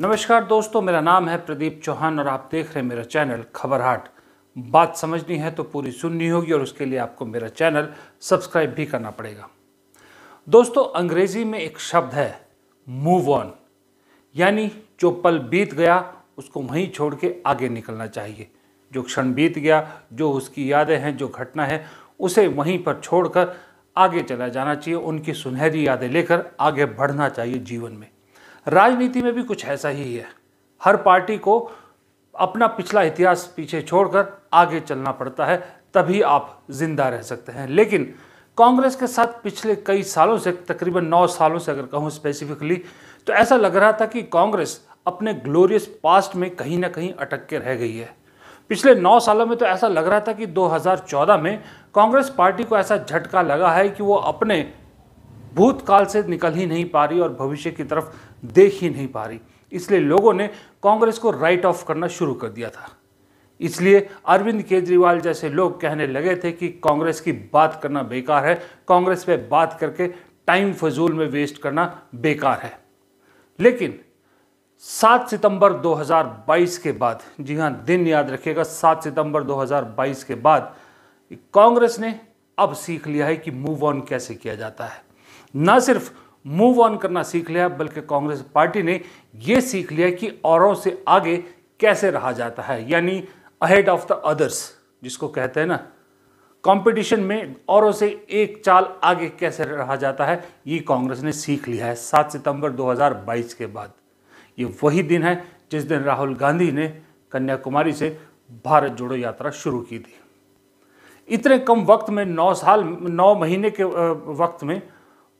नमस्कार दोस्तों मेरा नाम है प्रदीप चौहान और आप देख रहे हैं मेरा चैनल खबरहाट बात समझनी है तो पूरी सुननी होगी और उसके लिए आपको मेरा चैनल सब्सक्राइब भी करना पड़ेगा दोस्तों अंग्रेजी में एक शब्द है मूव ऑन यानी जो पल बीत गया उसको वहीं छोड़ के आगे निकलना चाहिए जो क्षण बीत गया जो उसकी यादें हैं जो घटना है उसे वहीं पर छोड़कर आगे चला जाना चाहिए उनकी सुनहरी यादें लेकर आगे बढ़ना चाहिए जीवन में राजनीति में भी कुछ ऐसा ही है हर पार्टी को अपना पिछला इतिहास पीछे छोड़कर आगे चलना पड़ता है तभी आप जिंदा रह सकते हैं लेकिन कांग्रेस के साथ पिछले कई सालों से तकरीबन नौ सालों से अगर कहूँ स्पेसिफिकली तो ऐसा लग रहा था कि कांग्रेस अपने ग्लोरियस पास्ट में कहीं ना कहीं अटक के रह गई है पिछले नौ सालों में तो ऐसा लग रहा था कि 2014 में कांग्रेस पार्टी को ऐसा झटका लगा है कि वो अपने भूतकाल से निकल ही नहीं पा रही और भविष्य की तरफ देख ही नहीं पा रही इसलिए लोगों ने कांग्रेस को राइट ऑफ करना शुरू कर दिया था इसलिए अरविंद केजरीवाल जैसे लोग कहने लगे थे कि कांग्रेस की बात करना बेकार है कांग्रेस पे बात करके टाइम फजूल में वेस्ट करना बेकार है लेकिन 7 सितंबर 2022 के बाद जी हां दिन याद रखिएगा 7 सितंबर 2022 के बाद कांग्रेस ने अब सीख लिया है कि मूव ऑन कैसे किया जाता है ना सिर्फ मूव ऑन करना सीख लिया बल्कि कांग्रेस पार्टी ने ये सीख लिया कि औरों से आगे कैसे रहा जाता है यानी अहेड ऑफ द अदर्स जिसको कहते हैं ना कंपटीशन में औरों से एक चाल आगे कैसे रहा जाता है ये कांग्रेस ने सीख लिया है सात सितंबर 2022 के बाद ये वही दिन है जिस दिन राहुल गांधी ने कन्याकुमारी से भारत जोड़ो यात्रा शुरू की थी इतने कम वक्त में नौ साल नौ महीने के वक्त में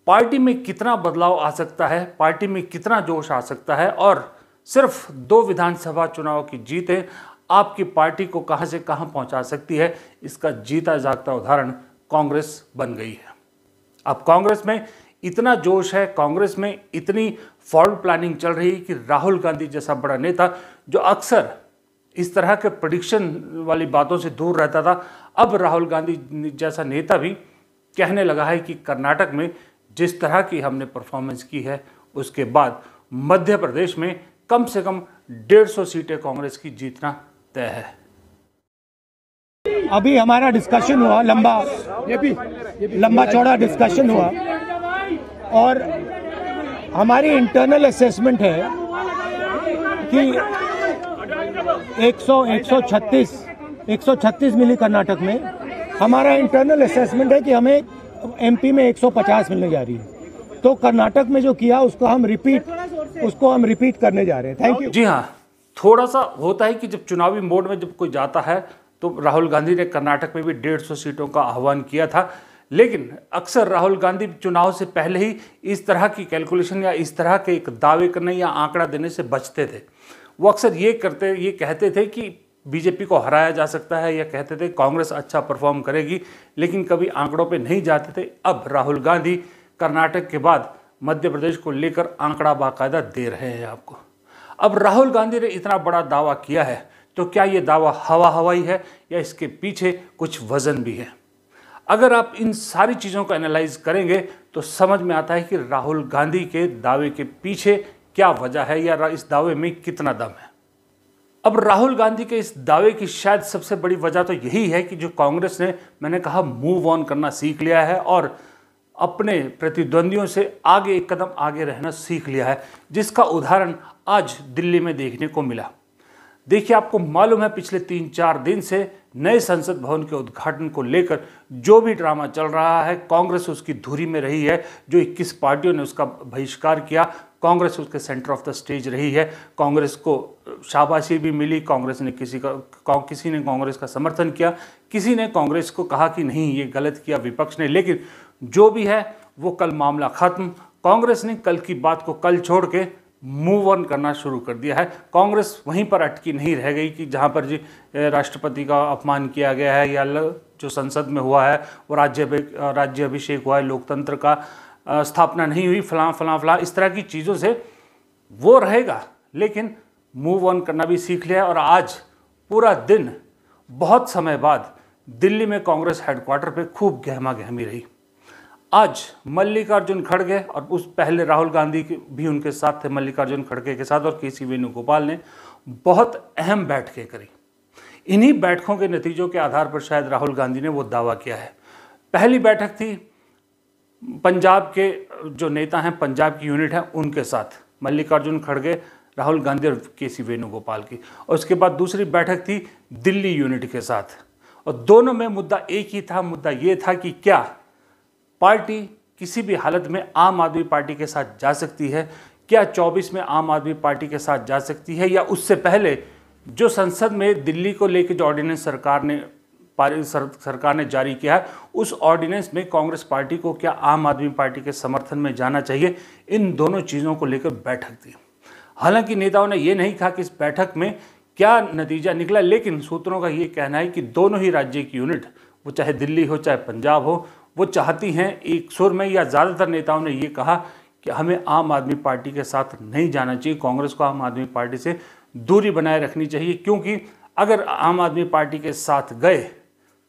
पार्टी में कितना बदलाव आ सकता है पार्टी में कितना जोश आ सकता है और सिर्फ दो विधानसभा चुनाव की जीतें आपकी पार्टी को कहां से कहां पहुंचा सकती है इसका जीता जागता उदाहरण कांग्रेस बन गई है अब कांग्रेस में इतना जोश है कांग्रेस में इतनी फॉर्ड प्लानिंग चल रही है कि राहुल गांधी जैसा बड़ा नेता जो अक्सर इस तरह के प्रडिक्शन वाली बातों से दूर रहता था अब राहुल गांधी जैसा नेता भी कहने लगा है कि कर्नाटक में जिस तरह की हमने परफॉर्मेंस की है उसके बाद मध्य प्रदेश में कम से कम 150 सीटें कांग्रेस की जीतना तय है अभी हमारा डिस्कशन हुआ लंबा ये भी, ये भी लंबा चौड़ा डिस्कशन हुआ और हमारी इंटरनल असेसमेंट है कि 100 136 136 मिली कर्नाटक में हमारा इंटरनल असेसमेंट है कि हमें एमपी में 150 मिलने जा रही है तो कर्नाटक में जो किया उसको हम रिपीट उसको हम रिपीट करने जा रहे हैं थैंक यू जी हाँ थोड़ा सा होता है कि जब चुनावी मोड में जब कोई जाता है तो राहुल गांधी ने कर्नाटक में भी सौ सीटों का आह्वान किया था लेकिन अक्सर राहुल गांधी चुनाव से पहले ही इस तरह की कैलकुलेशन या इस तरह के एक दावे करने या आंकड़ा देने से बचते थे वो अक्सर ये करते ये कहते थे कि बीजेपी को हराया जा सकता है या कहते थे कांग्रेस अच्छा परफॉर्म करेगी लेकिन कभी आंकड़ों पे नहीं जाते थे अब राहुल गांधी कर्नाटक के बाद मध्य प्रदेश को लेकर आंकड़ा बाकायदा दे रहे हैं आपको अब राहुल गांधी ने इतना बड़ा दावा किया है तो क्या ये दावा हवा हवाई है या इसके पीछे कुछ वजन भी है अगर आप इन सारी चीज़ों को एनालाइज करेंगे तो समझ में आता है कि राहुल गांधी के दावे के पीछे क्या वजह है या इस दावे में कितना दम है अब राहुल गांधी के इस दावे की शायद सबसे बड़ी वजह तो यही है कि जो कांग्रेस ने मैंने कहा मूव ऑन करना सीख लिया है और अपने प्रतिद्वंदियों से आगे एक कदम आगे रहना सीख लिया है जिसका उदाहरण आज दिल्ली में देखने को मिला देखिए आपको मालूम है पिछले तीन चार दिन से नए संसद भवन के उद्घाटन को लेकर जो भी ड्रामा चल रहा है कांग्रेस उसकी धुरी में रही है जो 21 पार्टियों ने उसका बहिष्कार किया कांग्रेस उसके सेंटर ऑफ द स्टेज रही है कांग्रेस को शाबाशी भी मिली कांग्रेस ने किसी का किसी ने कांग्रेस का समर्थन किया किसी ने कांग्रेस को कहा कि नहीं ये गलत किया विपक्ष ने लेकिन जो भी है वो कल मामला ख़त्म कांग्रेस ने कल की बात को कल छोड़ के मूव ऑन करना शुरू कर दिया है कांग्रेस वहीं पर अटकी नहीं रह गई कि जहां पर जी राष्ट्रपति का अपमान किया गया है या जो संसद में हुआ है वो राज्य राज्य अभिषेक हुआ है लोकतंत्र का स्थापना नहीं हुई फलां फलां फलां इस तरह की चीज़ों से वो रहेगा लेकिन मूव ऑन करना भी सीख लिया और आज पूरा दिन बहुत समय बाद दिल्ली में कांग्रेस हेडक्वार्टर पर खूब गहमा गहमी रही आज मल्लिकार्जुन खड़गे और उस पहले राहुल गांधी भी उनके साथ थे मल्लिकार्जुन खड़गे के साथ और के सी वेणुगोपाल ने बहुत अहम बैठकें करी इन्हीं बैठकों के नतीजों के आधार पर शायद राहुल गांधी ने वो दावा किया है पहली बैठक थी पंजाब के जो नेता हैं पंजाब की यूनिट है उनके साथ मल्लिकार्जुन खड़गे राहुल गांधी और के सी वेणुगोपाल की और उसके बाद दूसरी बैठक थी दिल्ली यूनिट के साथ और दोनों में मुद्दा एक ही था मुद्दा ये था कि क्या पार्टी किसी भी हालत में आम आदमी पार्टी के साथ जा सकती है क्या 24 में आम आदमी पार्टी के साथ जा सकती है या उससे पहले जो संसद में दिल्ली को लेकर जो ऑर्डिनेंस सरकार ने सरकार ने जारी किया है उस ऑर्डिनेंस में कांग्रेस पार्टी को क्या आम आदमी पार्टी के समर्थन में जाना चाहिए इन दोनों चीज़ों को लेकर बैठक दी हालांकि नेताओं ने यह नहीं कहा कि इस बैठक में क्या नतीजा निकला लेकिन सूत्रों का ये कहना है कि दोनों ही राज्य की यूनिट वो चाहे दिल्ली हो चाहे पंजाब हो वो चाहती हैं एक सुर में या ज़्यादातर नेताओं ने ये कहा कि हमें आम आदमी पार्टी के साथ नहीं जाना चाहिए कांग्रेस को आम आदमी पार्टी से दूरी बनाए रखनी चाहिए क्योंकि अगर आम आदमी पार्टी के साथ गए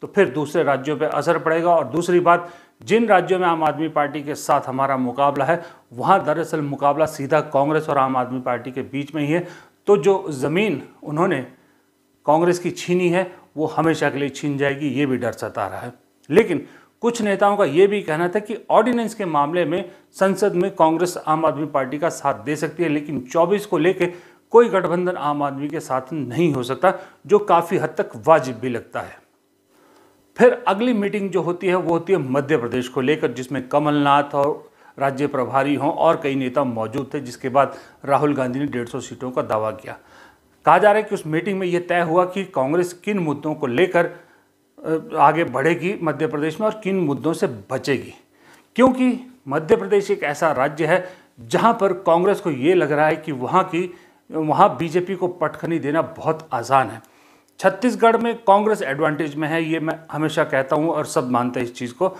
तो फिर दूसरे राज्यों पर असर पड़ेगा और दूसरी बात जिन राज्यों में आम आदमी पार्टी के साथ हमारा मुकाबला है वहाँ दरअसल मुकाबला सीधा कांग्रेस और आम आदमी पार्टी के बीच में ही है तो जो ज़मीन उन्होंने कांग्रेस की छीनी है वो हमेशा के लिए छीन जाएगी ये भी डर सता रहा है लेकिन कुछ नेताओं का ये भी कहना था कि ऑर्डिनेंस के मामले में संसद में कांग्रेस आम आदमी पार्टी का साथ दे सकती है लेकिन 24 को लेकर कोई गठबंधन आम आदमी के साथ नहीं हो सकता जो काफ़ी हद तक वाजिब भी लगता है फिर अगली मीटिंग जो होती है वो होती है मध्य प्रदेश को लेकर जिसमें कमलनाथ और राज्य प्रभारी हों और कई नेता मौजूद थे जिसके बाद राहुल गांधी ने डेढ़ सीटों का दावा किया कहा जा रहा है कि उस मीटिंग में यह तय हुआ कि कांग्रेस किन मुद्दों को लेकर आगे बढ़ेगी मध्य प्रदेश में और किन मुद्दों से बचेगी क्योंकि मध्य प्रदेश एक ऐसा राज्य है जहां पर कांग्रेस को ये लग रहा है कि वहां की वहां बीजेपी को पटखनी देना बहुत आसान है छत्तीसगढ़ में कांग्रेस एडवांटेज में है ये मैं हमेशा कहता हूँ और सब मानते हैं इस चीज़ को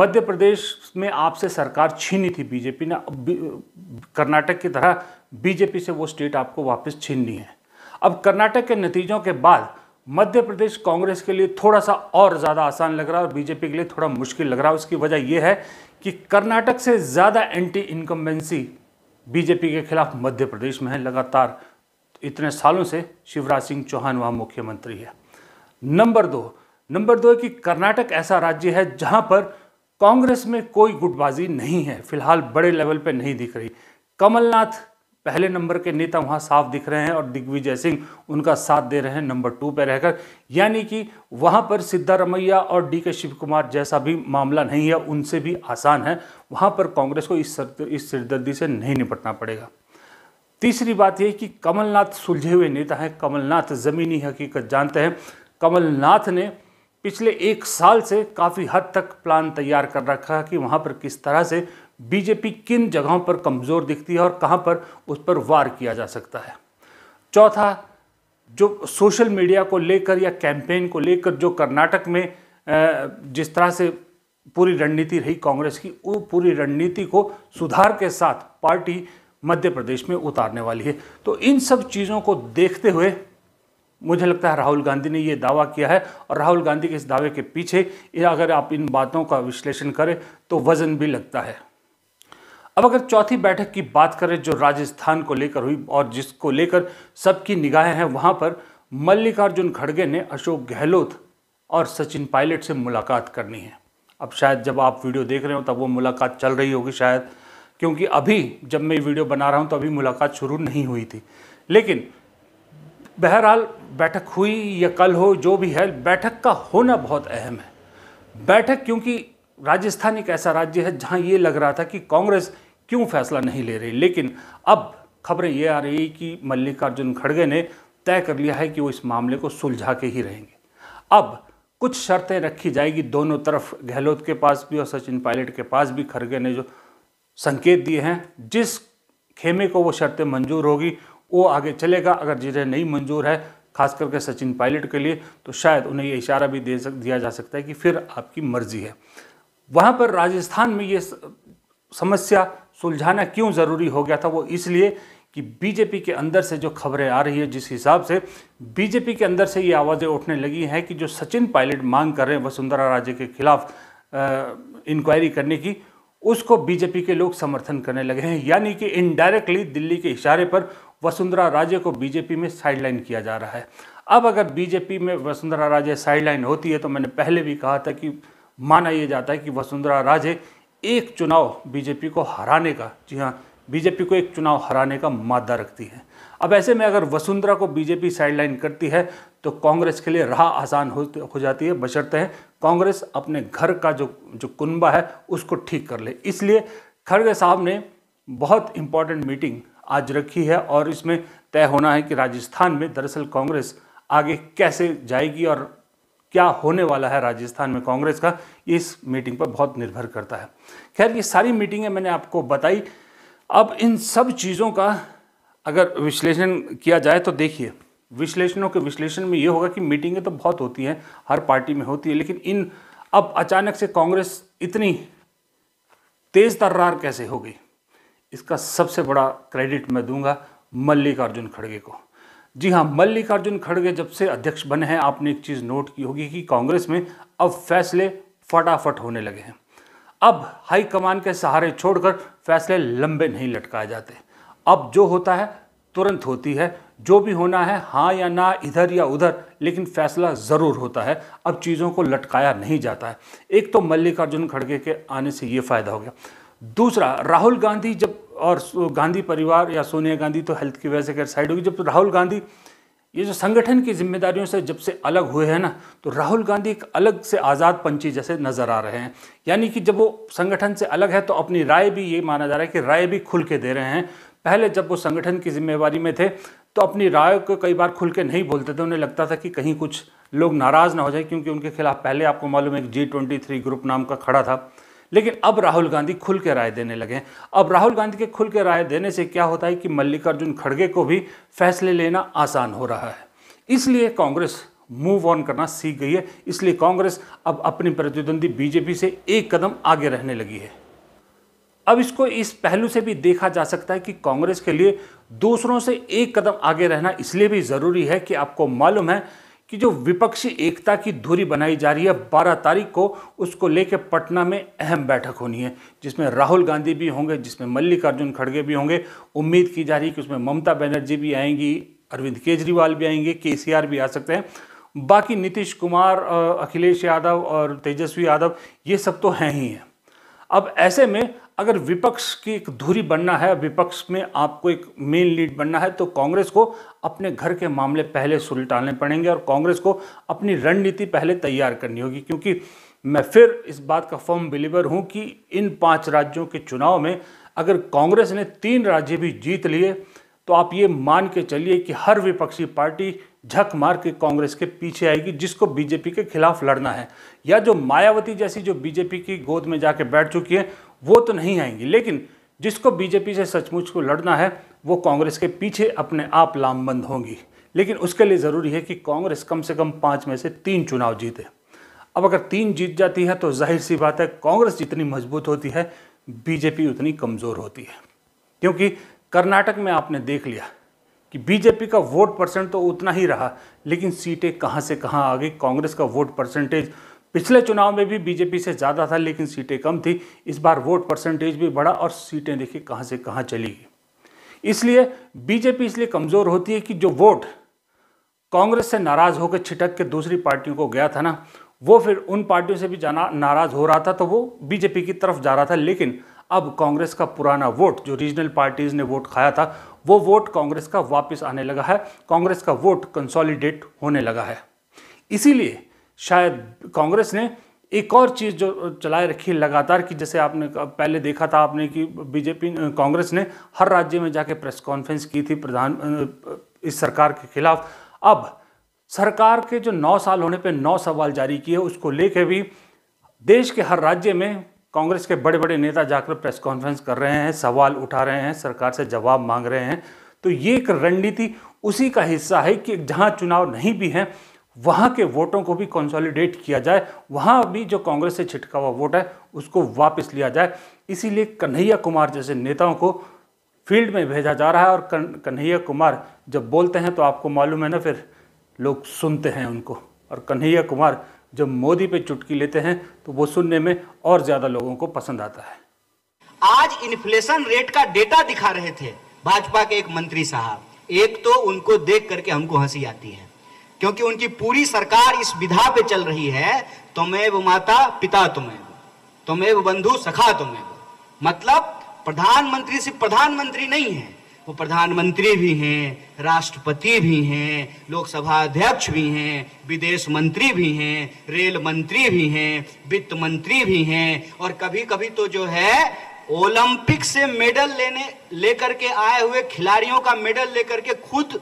मध्य प्रदेश में आपसे सरकार छीनी थी बीजेपी ने कर्नाटक की तरह बीजेपी से वो स्टेट आपको वापस छीननी है अब कर्नाटक के नतीजों के बाद मध्य प्रदेश कांग्रेस के लिए थोड़ा सा और ज़्यादा आसान लग रहा है और बीजेपी के लिए थोड़ा मुश्किल लग रहा है उसकी वजह यह है कि कर्नाटक से ज़्यादा एंटी इनकम्बेंसी बीजेपी के खिलाफ मध्य प्रदेश में है लगातार इतने सालों से शिवराज सिंह चौहान वहाँ मुख्यमंत्री है नंबर दो नंबर दो है कि कर्नाटक ऐसा राज्य है जहाँ पर कांग्रेस में कोई गुटबाजी नहीं है फिलहाल बड़े लेवल पर नहीं दिख रही कमलनाथ पहले नंबर के नेता वहाँ साफ दिख रहे हैं और दिग्विजय सिंह उनका साथ दे रहे हैं नंबर टू पर रहकर यानी कि वहाँ पर सिद्धारमैया और डी के शिव कुमार जैसा भी मामला नहीं है उनसे भी आसान है वहाँ पर कांग्रेस को इस सर, इस सिरदर्दी से नहीं निपटना पड़ेगा तीसरी बात यह कि कमलनाथ सुलझे हुए नेता हैं कमलनाथ ज़मीनी हकीकत जानते हैं कमलनाथ ने पिछले एक साल से काफ़ी हद तक प्लान तैयार कर रखा है कि वहाँ पर किस तरह से बीजेपी किन जगहों पर कमज़ोर दिखती है और कहाँ पर उस पर वार किया जा सकता है चौथा जो सोशल मीडिया को लेकर या कैंपेन को लेकर जो कर्नाटक में जिस तरह से पूरी रणनीति रही कांग्रेस की वो पूरी रणनीति को सुधार के साथ पार्टी मध्य प्रदेश में उतारने वाली है तो इन सब चीज़ों को देखते हुए मुझे लगता है राहुल गांधी ने ये दावा किया है और राहुल गांधी के इस दावे के पीछे अगर आप इन बातों का विश्लेषण करें तो वज़न भी लगता है अब अगर चौथी बैठक की बात करें जो राजस्थान को लेकर हुई और जिसको लेकर सबकी निगाहें हैं वहां पर मल्लिकार्जुन खड़गे ने अशोक गहलोत और सचिन पायलट से मुलाकात करनी है अब शायद जब आप वीडियो देख रहे हो तब वो मुलाकात चल रही होगी शायद क्योंकि अभी जब मैं वीडियो बना रहा हूँ तो अभी मुलाकात शुरू नहीं हुई थी लेकिन बहरहाल बैठक हुई या कल हो जो भी है बैठक का होना बहुत अहम है बैठक क्योंकि राजस्थान एक ऐसा राज्य है जहाँ ये लग रहा था कि कांग्रेस क्यों फैसला नहीं ले रही लेकिन अब खबरें ये आ रही कि मल्लिकार्जुन खड़गे ने तय कर लिया है कि वो इस मामले को सुलझा के ही रहेंगे अब कुछ शर्तें रखी जाएगी दोनों तरफ गहलोत के पास भी और सचिन पायलट के पास भी खड़गे ने जो संकेत दिए हैं जिस खेमे को वो शर्तें मंजूर होगी वो आगे चलेगा अगर जिन्हें नहीं मंजूर है खास करके सचिन पायलट के लिए तो शायद उन्हें ये इशारा भी दे सक दिया जा सकता है कि फिर आपकी मर्जी है वहाँ पर राजस्थान में ये समस्या सुलझाना क्यों ज़रूरी हो गया था वो इसलिए कि बीजेपी के अंदर से जो खबरें आ रही है जिस हिसाब से बीजेपी के अंदर से ये आवाज़ें उठने लगी हैं कि जो सचिन पायलट मांग कर रहे हैं वसुंधरा राजे के खिलाफ इंक्वायरी करने की उसको बीजेपी के लोग समर्थन करने लगे हैं यानी कि इनडायरेक्टली दिल्ली के इशारे पर वसुंधरा राजे को बीजेपी में साइडलाइन किया जा रहा है अब अगर बीजेपी में वसुंधरा राजे साइडलाइन होती है तो मैंने पहले भी कहा था कि माना यह जाता है कि वसुंधरा राजे एक चुनाव बीजेपी को हराने का जी हाँ बीजेपी को एक चुनाव हराने का मादा रखती है अब ऐसे में अगर वसुंधरा को बीजेपी साइडलाइन करती है तो कांग्रेस के लिए राह आसान हो हो जाती है बशर्ते हैं कांग्रेस अपने घर का जो जो कुनबा है उसको ठीक कर ले इसलिए खड़गे साहब ने बहुत इम्पॉर्टेंट मीटिंग आज रखी है और इसमें तय होना है कि राजस्थान में दरअसल कांग्रेस आगे कैसे जाएगी और क्या होने वाला है राजस्थान में कांग्रेस का इस मीटिंग पर बहुत निर्भर करता है खैर ये सारी मीटिंगें मैंने आपको बताई अब इन सब चीज़ों का अगर विश्लेषण किया जाए तो देखिए विश्लेषणों के विश्लेषण में ये होगा कि मीटिंगें तो बहुत होती हैं हर पार्टी में होती है लेकिन इन अब अचानक से कांग्रेस इतनी तेज़ तर्रार कैसे हो गई इसका सबसे बड़ा क्रेडिट मैं दूंगा मल्लिकार्जुन खड़गे को जी हाँ मल्लिकार्जुन खड़गे जब से अध्यक्ष बने हैं आपने एक चीज़ नोट की होगी कि कांग्रेस में अब फैसले फटाफट होने लगे हैं अब हाईकमान के सहारे छोड़कर फैसले लंबे नहीं लटकाए जाते अब जो होता है तुरंत होती है जो भी होना है हाँ या ना इधर या उधर लेकिन फैसला ज़रूर होता है अब चीज़ों को लटकाया नहीं जाता है एक तो मल्लिकार्जुन खड़गे के आने से ये फ़ायदा हो गया दूसरा राहुल गांधी जब और गांधी परिवार या सोनिया गांधी तो हेल्थ की वजह से अगर साइड होगी जब तो राहुल गांधी ये जो संगठन की जिम्मेदारियों से जब से अलग हुए हैं ना तो राहुल गांधी एक अलग से आज़ाद पंछी जैसे नज़र आ रहे हैं यानी कि जब वो संगठन से अलग है तो अपनी राय भी ये माना जा रहा है कि राय भी खुल के दे रहे हैं पहले जब वो संगठन की जिम्मेवारी में थे तो अपनी राय को कई बार खुल के नहीं बोलते थे उन्हें लगता था कि कहीं कुछ लोग नाराज़ ना हो जाए क्योंकि उनके खिलाफ पहले आपको मालूम है जी ट्वेंटी थ्री ग्रुप नाम का खड़ा था लेकिन अब राहुल गांधी खुल के राय देने लगे अब राहुल गांधी के खुल के राय देने से क्या होता है कि मल्लिकार्जुन खड़गे को भी फैसले लेना आसान हो रहा है इसलिए कांग्रेस मूव ऑन करना सीख गई है इसलिए कांग्रेस अब अपनी प्रतिद्वंदी बीजेपी से एक कदम आगे रहने लगी है अब इसको इस पहलू से भी देखा जा सकता है कि कांग्रेस के लिए दूसरों से एक कदम आगे रहना इसलिए भी ज़रूरी है कि आपको मालूम है कि जो विपक्षी एकता की धुरी बनाई जा रही है बारह तारीख को उसको लेकर पटना में अहम बैठक होनी है जिसमें राहुल गांधी भी होंगे जिसमें मल्लिकार्जुन खड़गे भी होंगे उम्मीद की जा रही है कि उसमें ममता बनर्जी भी आएंगी अरविंद केजरीवाल भी आएंगे के भी आ सकते हैं बाकी नीतीश कुमार अखिलेश यादव और तेजस्वी यादव ये सब तो हैं ही हैं अब ऐसे में अगर विपक्ष की एक धुरी बनना है विपक्ष में आपको एक मेन लीड बनना है तो कांग्रेस को अपने घर के मामले पहले सुलटाने पड़ेंगे और कांग्रेस को अपनी रणनीति पहले तैयार करनी होगी क्योंकि मैं फिर इस बात का फॉर्म बिलीवर हूं कि इन पांच राज्यों के चुनाव में अगर कांग्रेस ने तीन राज्य भी जीत लिए तो आप ये मान के चलिए कि हर विपक्षी पार्टी झक मार के कांग्रेस के पीछे आएगी जिसको बीजेपी के खिलाफ लड़ना है या जो मायावती जैसी जो बीजेपी की गोद में जाके बैठ चुकी है वो तो नहीं आएंगी लेकिन जिसको बीजेपी से सचमुच को लड़ना है वो कांग्रेस के पीछे अपने आप लामबंद होंगी लेकिन उसके लिए ज़रूरी है कि कांग्रेस कम से कम पाँच में से तीन चुनाव जीते अब अगर तीन जीत जाती है तो जाहिर सी बात है कांग्रेस जितनी मजबूत होती है बीजेपी उतनी कमज़ोर होती है क्योंकि कर्नाटक में आपने देख लिया कि बीजेपी का वोट परसेंट तो उतना ही रहा लेकिन सीटें कहाँ से कहाँ आ गई कांग्रेस का वोट परसेंटेज पिछले चुनाव में भी बीजेपी से ज़्यादा था लेकिन सीटें कम थी इस बार वोट परसेंटेज भी बढ़ा और सीटें देखिए कहाँ से कहाँ चली गई इसलिए बीजेपी इसलिए कमज़ोर होती है कि जो वोट कांग्रेस से नाराज़ होकर छिटक के दूसरी पार्टियों को गया था ना वो फिर उन पार्टियों से भी जाना नाराज़ हो रहा था तो वो बीजेपी की तरफ जा रहा था लेकिन अब कांग्रेस का पुराना वोट जो रीजनल पार्टीज़ ने वोट खाया था वो वोट कांग्रेस का वापस आने लगा है कांग्रेस का वोट कंसोलिडेट होने लगा है इसीलिए शायद कांग्रेस ने एक और चीज़ जो चलाए रखी है लगातार कि जैसे आपने पहले देखा था आपने कि बीजेपी कांग्रेस ने हर राज्य में जाके प्रेस कॉन्फ्रेंस की थी प्रधान इस सरकार के खिलाफ अब सरकार के जो नौ साल होने पे नौ सवाल जारी किए उसको लेके भी देश के हर राज्य में कांग्रेस के बड़े बड़े नेता जाकर प्रेस कॉन्फ्रेंस कर रहे हैं सवाल उठा रहे हैं सरकार से जवाब मांग रहे हैं तो ये एक रणनीति उसी का हिस्सा है कि जहाँ चुनाव नहीं भी हैं वहाँ के वोटों को भी कंसोलिडेट किया जाए वहाँ भी जो कांग्रेस से छिटका हुआ वोट है उसको वापस लिया जाए इसीलिए कन्हैया कुमार जैसे नेताओं को फील्ड में भेजा जा रहा है और कन्हैया कुमार जब बोलते हैं तो आपको मालूम है ना फिर लोग सुनते हैं उनको और कन्हैया कुमार जब मोदी पे चुटकी लेते हैं तो वो सुनने में और ज़्यादा लोगों को पसंद आता है आज इन्फ्लेशन रेट का डेटा दिखा रहे थे भाजपा के एक मंत्री साहब एक तो उनको देख करके हमको हंसी आती है क्योंकि उनकी पूरी सरकार इस विधा पे चल रही है तुम्हें माता पिता तुम्हें तुम्हें बंधु सखा तुम्हें मतलब प्रधानमंत्री सिर्फ प्रधानमंत्री नहीं है वो प्रधानमंत्री भी हैं राष्ट्रपति भी हैं लोकसभा अध्यक्ष भी हैं विदेश मंत्री भी हैं रेल मंत्री भी हैं वित्त मंत्री भी हैं और कभी कभी तो जो है ओलंपिक से मेडल लेने लेकर के आए हुए खिलाड़ियों का मेडल लेकर के खुद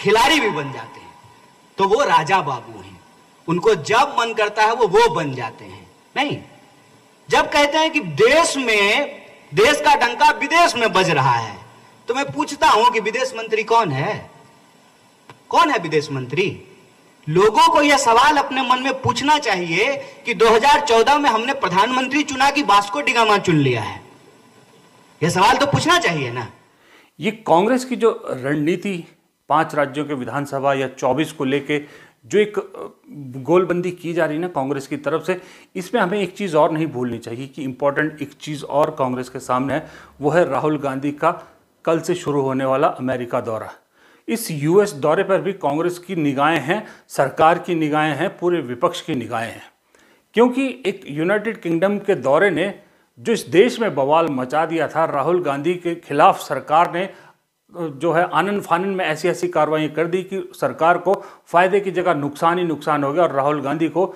खिलाड़ी भी बन जाते हैं तो वो राजा बाबू हैं उनको जब मन करता है वो वो बन जाते हैं नहीं जब कहते हैं कि देश में देश का डंका विदेश में बज रहा है तो मैं पूछता हूं कि विदेश मंत्री कौन है कौन है विदेश मंत्री लोगों को यह सवाल अपने मन में पूछना चाहिए कि 2014 में हमने प्रधानमंत्री चुना कि बास्को डिगामा चुन लिया है यह सवाल तो पूछना चाहिए ना ये कांग्रेस की जो रणनीति पांच राज्यों के विधानसभा या चौबीस को लेके जो एक गोलबंदी की जा रही है ना कांग्रेस की तरफ से इसमें हमें एक चीज़ और नहीं भूलनी चाहिए कि इम्पॉर्टेंट एक चीज़ और कांग्रेस के सामने है वो है राहुल गांधी का कल से शुरू होने वाला अमेरिका दौरा इस यूएस दौरे पर भी कांग्रेस की निगाहें हैं सरकार की निगाहें हैं पूरे विपक्ष की निगाहें हैं क्योंकि एक यूनाइटेड किंगडम के दौरे ने जो इस देश में बवाल मचा दिया था राहुल गांधी के खिलाफ सरकार ने जो है आनंद फानन में ऐसी ऐसी कार्रवाई कर दी कि सरकार को फ़ायदे की जगह नुकसान ही नुकसान हो गया और राहुल गांधी को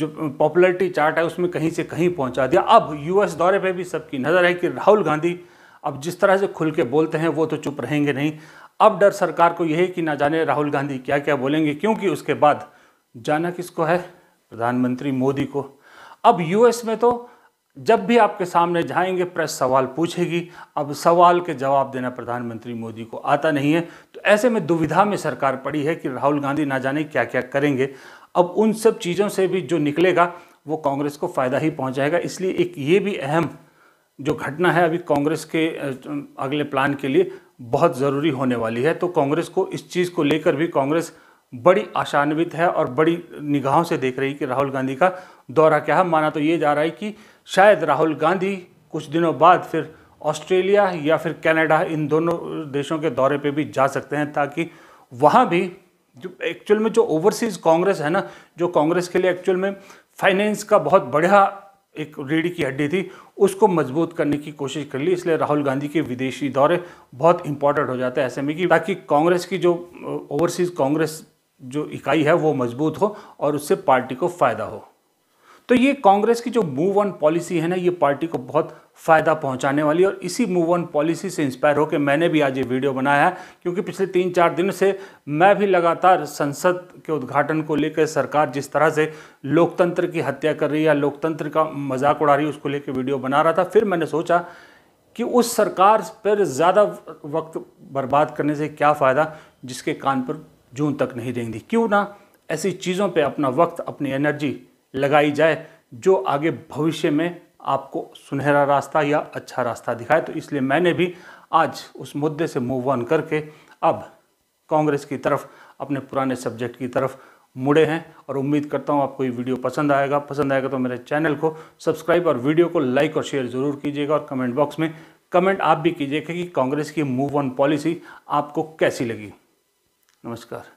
जो पॉपुलरिटी चार्ट है उसमें कहीं से कहीं पहुंचा दिया अब यूएस दौरे पे भी सबकी नज़र है कि राहुल गांधी अब जिस तरह से खुल के बोलते हैं वो तो चुप रहेंगे नहीं अब डर सरकार को यह है कि ना जाने राहुल गांधी क्या क्या बोलेंगे क्योंकि उसके बाद जाना किसको है प्रधानमंत्री मोदी को अब यूएस में तो जब भी आपके सामने जाएंगे प्रेस सवाल पूछेगी अब सवाल के जवाब देना प्रधानमंत्री मोदी को आता नहीं है तो ऐसे में दुविधा में सरकार पड़ी है कि राहुल गांधी ना जाने क्या क्या करेंगे अब उन सब चीज़ों से भी जो निकलेगा वो कांग्रेस को फ़ायदा ही पहुंचाएगा इसलिए एक ये भी अहम जो घटना है अभी कांग्रेस के अगले प्लान के लिए बहुत ज़रूरी होने वाली है तो कांग्रेस को इस चीज़ को लेकर भी कांग्रेस बड़ी आशान्वित है और बड़ी निगाहों से देख रही कि राहुल गांधी का दौरा क्या है माना तो ये जा रहा है कि शायद राहुल गांधी कुछ दिनों बाद फिर ऑस्ट्रेलिया या फिर कनाडा इन दोनों देशों के दौरे पे भी जा सकते हैं ताकि वहाँ भी जो एक्चुअल में जो ओवरसीज़ कांग्रेस है ना जो कांग्रेस के लिए एक्चुअल में फाइनेंस का बहुत बढ़िया एक रीढ़ी की हड्डी थी उसको मजबूत करने की कोशिश कर ली इसलिए राहुल गांधी के विदेशी दौरे बहुत इंपॉर्टेंट हो जाते हैं ऐसे में कि ताकि कांग्रेस की जो ओवरसीज़ कांग्रेस जो इकाई है वो मजबूत हो और उससे पार्टी को फ़ायदा हो तो ये कांग्रेस की जो मूव ऑन पॉलिसी है ना ये पार्टी को बहुत फ़ायदा पहुंचाने वाली और इसी मूव ऑन पॉलिसी से इंस्पायर होकर मैंने भी आज ये वीडियो बनाया है क्योंकि पिछले तीन चार दिन से मैं भी लगातार संसद के उद्घाटन को लेकर सरकार जिस तरह से लोकतंत्र की हत्या कर रही है लोकतंत्र का मजाक उड़ा रही है उसको लेकर वीडियो बना रहा था फिर मैंने सोचा कि उस सरकार पर ज़्यादा वक्त बर्बाद करने से क्या फ़ायदा जिसके कान पर जून तक नहीं देंगी क्यों ना ऐसी चीज़ों पे अपना वक्त अपनी एनर्जी लगाई जाए जो आगे भविष्य में आपको सुनहरा रास्ता या अच्छा रास्ता दिखाए तो इसलिए मैंने भी आज उस मुद्दे से मूव ऑन करके अब कांग्रेस की तरफ अपने पुराने सब्जेक्ट की तरफ मुड़े हैं और उम्मीद करता हूँ आपको ये वीडियो पसंद आएगा पसंद आएगा तो मेरे चैनल को सब्सक्राइब और वीडियो को लाइक और शेयर ज़रूर कीजिएगा और कमेंट बॉक्स में कमेंट आप भी कीजिएगा कि कांग्रेस की मूव ऑन पॉलिसी आपको कैसी लगी नमस्कार